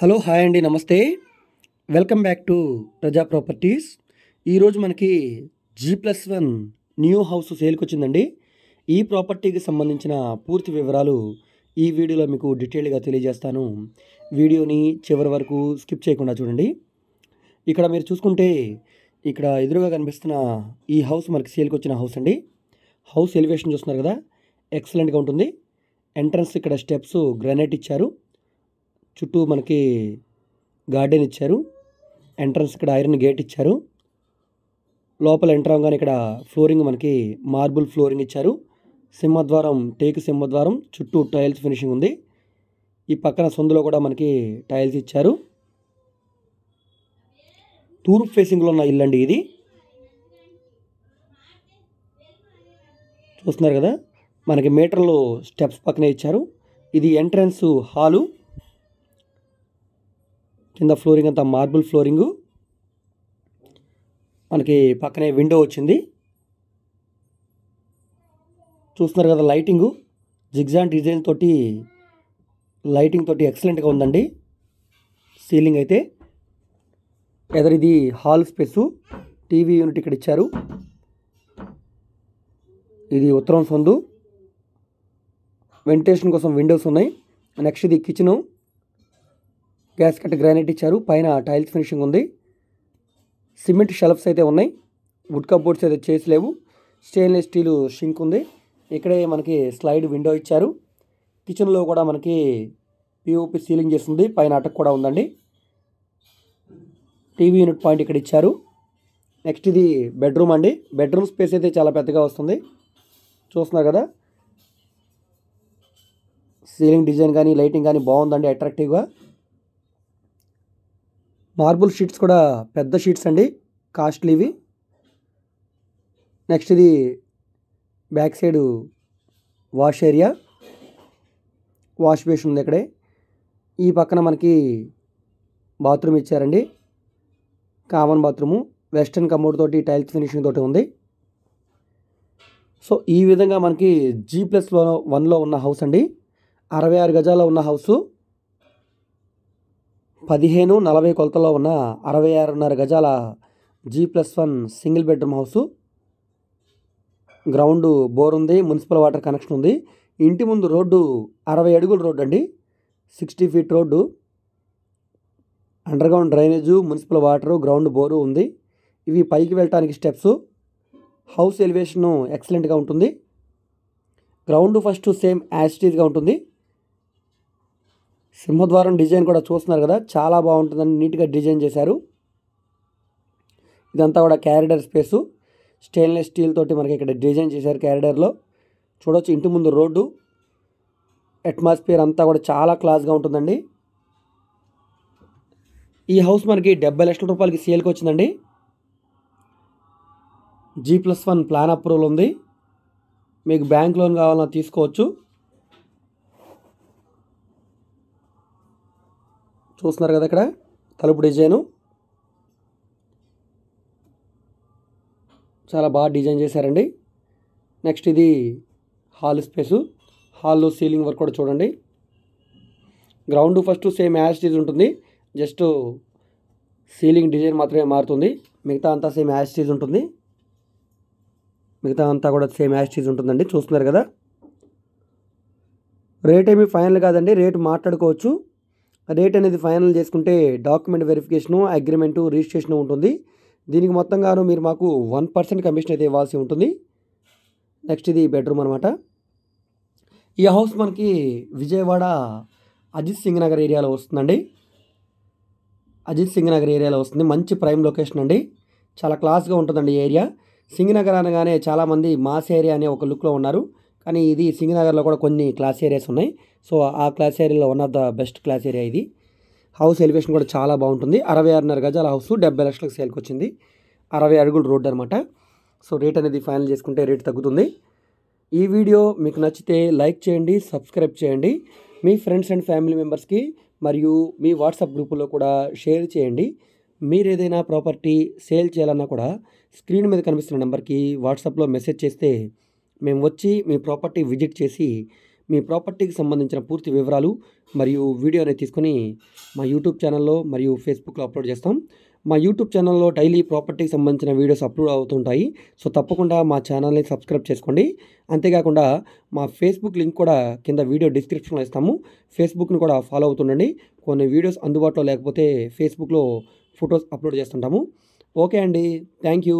hello hi అండి నమస్తే welcome back to Praja properties ఈరోజు మనకి G plus one new house సేల్కి వచ్చిందండి ఈ ప్రాపర్టీకి సంబంధించిన పూర్తి వివరాలు ఈ వీడియోలో మీకు డీటెయిల్గా తెలియజేస్తాను వీడియోని చివరి వరకు స్కిప్ చేయకుండా చూడండి ఇక్కడ మీరు చూసుకుంటే ఇక్కడ ఎదురుగా కనిపిస్తున్న ఈ హౌస్ మనకి సేల్కి వచ్చిన హౌస్ అండి హౌస్ ఎలివేషన్ చూస్తున్నారు కదా ఎక్సలెంట్గా ఉంటుంది ఎంట్రన్స్ ఇక్కడ స్టెప్స్ గ్రానైట్ ఇచ్చారు చుట్టూ మనకి గార్డెన్ ఇచ్చారు ఎంట్రన్స్ ఇక్కడ ఐరన్ గేట్ ఇచ్చారు లోపల ఎంటర్ అవగానే ఇక్కడ ఫ్లోరింగ్ మనకి మార్బుల్ ఫ్లోరింగ్ ఇచ్చారు సింహద్వారం టేకు సింహద్వారం చుట్టూ టైల్స్ ఫినిషింగ్ ఉంది ఈ పక్కన సందులో కూడా మనకి టైల్స్ ఇచ్చారు తూర్పు ఫేసింగ్లో ఉన్న ఇల్లు అండి ఇది చూస్తున్నారు కదా మనకి మీటర్లు స్టెప్స్ పక్కనే ఇచ్చారు ఇది ఎంట్రన్స్ హాలు కింద ఫ్లోరింగ్ అంతా మార్బుల్ ఫ్లోరింగు మనకి పక్కనే విండో వచ్చింది చూస్తున్నారు కదా లైటింగు జిగ్జాన్ డిజైన్ తోటి లైటింగ్ తోటి ఎక్సలెంట్గా ఉందండి సీలింగ్ అయితే ఎదరిది హాల్ స్పేసు టీవీ యూనిట్ ఇక్కడ ఇచ్చారు ఇది ఉత్తరం సందు వెంటిలేషన్ కోసం విండోస్ ఉన్నాయి నెక్స్ట్ ఇది కిచెను గ్యాస్ కట్ గ్రానైట్ ఇచ్చారు పైన టైల్స్ ఫినిషింగ్ ఉంది సిమెంట్ షెల్ఫ్స్ అయితే ఉన్నాయి వుడ్ కబోర్డ్స్ అయితే చేసి లేవు స్టెయిన్లెస్ స్టీల్ షింక్ ఉంది ఇక్కడే మనకి స్లైడ్ విండో ఇచ్చారు కిచెన్లో కూడా మనకి పిఓపి సీలింగ్ చేస్తుంది పైన అటక్ కూడా ఉందండి టీవీ యూనిట్ పాయింట్ ఇక్కడ ఇచ్చారు నెక్స్ట్ ఇది బెడ్రూమ్ అండి బెడ్రూమ్ స్పేస్ అయితే చాలా పెద్దగా వస్తుంది చూస్తున్నారు కదా సీలింగ్ డిజైన్ కానీ లైటింగ్ కానీ బాగుందండి అట్రాక్టివ్గా మార్బుల్ షీట్స్ కూడా పెద్ద షీట్స్ అండి కాస్ట్లీవి నెక్స్ట్ ఇది back side wash area wash basin ఉంది ఇక్కడే ఈ పక్కన మనకి బాత్రూమ్ ఇచ్చారండి కామన్ బాత్రూము వెస్టర్న్ కమోడ్ తోటి టైల్స్ ఫినిషింగ్ తోటి ఉంది సో ఈ విధంగా మనకి జీ ప్లస్లో వన్లో ఉన్న హౌస్ అండి అరవై ఆరు గజాల్లో ఉన్న హౌసు పదిహేను నలభై కొలతలో ఉన్న అరవై ఆరున్నర గజాల G plus one single bedroom house ground bore ఉంది మున్సిపల్ వాటర్ కనెక్షన్ ఉంది ఇంటి ముందు రోడ్డు అరవై అడుగుల రోడ్డు అండి sixty feet road underground drainage municipal water ground bore ఉంది ఇవి పైకి వెళ్ళటానికి స్టెప్స్ హౌస్ ఎలివేషను ఎక్సలెంట్గా ఉంటుంది గ్రౌండ్ ఫస్ట్ సేమ్ యాజిటీజ్గా ఉంటుంది సింహద్వారం డిజైన్ కూడా చూస్తున్నారు కదా చాలా బాగుంటుందని నీట్గా డిజైన్ చేశారు ఇదంతా కూడా క్యారిడర్ స్పేసు స్టెయిన్లెస్ స్టీల్ తోటి మనకి ఇక్కడ డిజైన్ చేశారు క్యారిడర్లో చూడవచ్చు ఇంటి ముందు రోడ్డు అట్మాస్ఫియర్ అంతా కూడా చాలా క్లాస్గా ఉంటుందండి ఈ హౌస్ మనకి డెబ్బై లక్షల రూపాయలకి సేల్కి వచ్చిందండి G plus one plan approval ఉంది మీకు బ్యాంక్ లోన్ కావాలన్నా తీసుకోవచ్చు చూస్తున్నారు కదా ఇక్కడ తలుపు డిజైను చాలా బాగా డిజైన్ చేశారండి నెక్స్ట్ ఇది హాల్ స్పేసు హాల్లో సీలింగ్ వర్క్ కూడా చూడండి గ్రౌండ్ ఫస్ట్ సేమ్ యాజ్ ఇది ఉంటుంది జస్ట్ సీలింగ్ డిజైన్ మాత్రమే మారుతుంది మిగతా అంతా సేమ్ యాజ్ ఇది ఉంటుంది మిగతా అంతా కూడా సేమ్ యాజ్ ఇది ఉంటుందండి చూస్తున్నారు కదా రేట్ ఏమి ఫైనల్ కాదండి రేటు మాట్లాడుకోవచ్చు రేట్ అనేది ఫైనల్ చేసుకుంటే డాక్యుమెంట్ వెరిఫికేషను అగ్రిమెంటు రిజిస్ట్రేషన్ ఉంటుంది దీనికి మొత్తంగాను మీరు మాకు వన్ పర్సెంట్ కమిషన్ అయితే ఇవ్వాల్సి ఉంటుంది నెక్స్ట్ ఇది బెడ్రూమ్ అనమాట ఈ హౌస్ మనకి విజయవాడ అజిత్ సింగ్ నగర్ ఏరియాలో వస్తుందండి అజిత్ సింగ్ నగర్ ఏరియాలో వస్తుంది మంచి ప్రైమ్ లొకేషన్ అండి చాలా క్లాస్గా ఉంటుందండి ఏరియా సింగ్ నగర్ అనగానే చాలామంది మాస్ ఏరియా అనే ఒక లుక్లో ఉన్నారు కానీ ఇది సింగనగర్లో కూడా కొన్ని క్లాస్ ఏరియాస్ ఉన్నాయి సో ఆ క్లాస్ ఏరియాలో one of the best class area ఇది హౌస్ ఎలివేషన్ కూడా చాలా బాగుంటుంది అరవై ఆరున్నర గజాల హౌస్ డెబ్బై లక్షలకు సేల్కి వచ్చింది అరవై అడుగులు రోడ్ అనమాట సో రేట్ అనేది ఫైనల్ చేసుకుంటే రేట్ తగ్గుతుంది ఈ వీడియో మీకు నచ్చితే లైక్ చేయండి సబ్స్క్రైబ్ చేయండి మీ ఫ్రెండ్స్ అండ్ ఫ్యామిలీ మెంబర్స్కి మరియు మీ వాట్సాప్ గ్రూపులో కూడా షేర్ చేయండి మీరు ఏదైనా ప్రాపర్టీ సేల్ చేయాలన్నా కూడా స్క్రీన్ మీద కనిపిస్తున్న నెంబర్కి వాట్సాప్లో మెసేజ్ చేస్తే మేము వచ్చి మీ ప్రాపర్టీ విజిట్ చేసి మీ ప్రాపర్టీకి సంబంధించిన పూర్తి వివరాలు మరియు వీడియో అనేది తీసుకొని మా యూట్యూబ్ ఛానల్లో మరియు ఫేస్బుక్లో అప్లోడ్ చేస్తాం మా యూట్యూబ్ ఛానల్లో డైలీ ప్రాపర్టీకి సంబంధించిన వీడియోస్ అప్లోడ్ అవుతుంటాయి సో తప్పకుండా మా ఛానల్ని సబ్స్క్రైబ్ చేసుకోండి అంతేకాకుండా మా ఫేస్బుక్ లింక్ కూడా కింద వీడియో డిస్క్రిప్షన్లో ఇస్తాము ఫేస్బుక్ని కూడా ఫాలో అవుతుండండి కొన్ని వీడియోస్ అందుబాటులో లేకపోతే ఫేస్బుక్లో ఫొటోస్ అప్లోడ్ చేస్తుంటాము ఓకే అండి థ్యాంక్ యూ